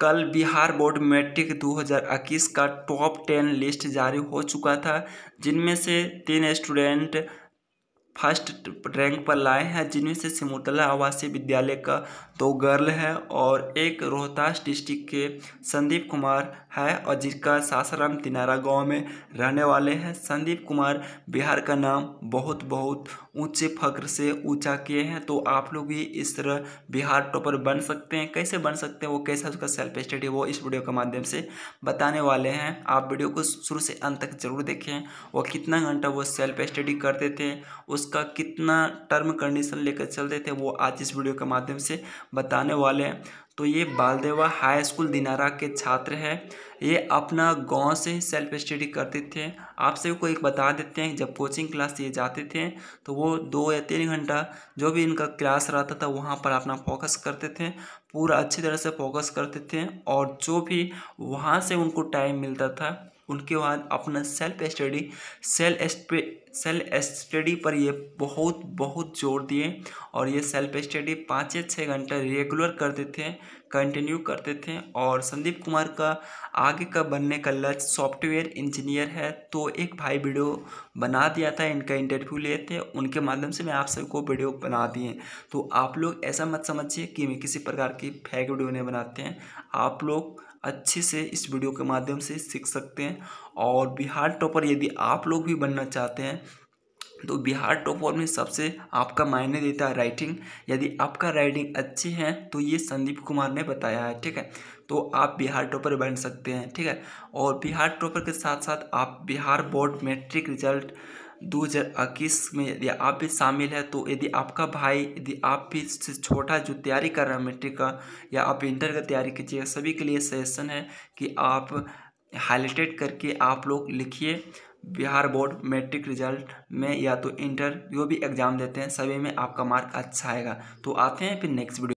कल Bihar board matric 2021 का top ten list जारी हो चुका था जिनमें से तीन स्टूडेंट फर्स्ट रैंक पर लाए हैं जिनमें से सिमुतला आवासीय विद्यालय का दो गर्ल है और एक रोहतास डिस्ट्रिक्ट के संदीप कुमार है और जिसका सासाराम तिनारा गांव में रहने वाले हैं संदीप कुमार बिहार का नाम बहुत बहुत ऊंचे फक्र से ऊंचा किए हैं तो आप लोग भी इस तरह बिहार टॉपर बन सकते हैं कैसे बन सकते हैं वो कैसा उसका सेल्फ स्टडी वो इस वीडियो के माध्यम से बताने वाले हैं आप वीडियो को शुरू से अंत तक जरूर देखें और कितना घंटा वो सेल्फ स्टडी करते थे उस उसका कितना टर्म कंडीशन लेकर चल रहे थे वो आज इस वीडियो के माध्यम से बताने वाले हैं तो ये बालदेवा हाई स्कूल दिनारा के छात्र है ये अपना गांव से ही सेल्फ स्टडी करते थे आप सभी को एक बता देते हैं जब कोचिंग क्लास ये जाते थे तो वो दो या तीन घंटा जो भी इनका क्लास रहता था वहाँ पर अपना फोकस करते थे पूरा अच्छी तरह से फोकस करते थे और जो भी वहाँ से उनको टाइम मिलता था उनके बाद अपना self study self self study पर ये बहुत बहुत जोर दिए और ये सेल्फ स्टडी पाँच या छः घंटा रेगुलर करते थे कंटिन्यू करते थे और संदीप कुमार का आगे का बनने का लक्ष्य सॉफ्टवेयर इंजीनियर है तो एक भाई वीडियो बना दिया था इनका इंटरव्यू लिए थे उनके माध्यम से मैं आप सबको वीडियो बना दिए तो आप लोग ऐसा मत समझिए कि मैं किसी प्रकार की फेक वीडियो नहीं बनाते हैं आप लोग अच्छे से इस वीडियो के माध्यम से सीख सकते हैं और बिहार टॉपर यदि आप लोग भी बनना चाहते हैं तो बिहार टॉपर में सबसे आपका मायने देता है राइटिंग यदि आपका राइटिंग अच्छी है तो ये संदीप कुमार ने बताया है ठीक है तो आप बिहार टॉपर बन सकते हैं ठीक है और बिहार टॉपर के साथ साथ आप बिहार बोर्ड मैट्रिक रिजल्ट 2021 में यदि आप भी शामिल है तो यदि आपका भाई यदि आप भी छोटा जो तैयारी कर रहे हैं मेट्रिक का या आप इंटर का तैयारी कीजिए सभी के लिए सजेशन है कि आप हाईलाइटेड करके आप लोग लिखिए बिहार बोर्ड मैट्रिक रिजल्ट में या तो इंटर जो भी एग्ज़ाम देते हैं सभी में आपका मार्क अच्छा आएगा तो आते हैं फिर नेक्स्ट वीडियो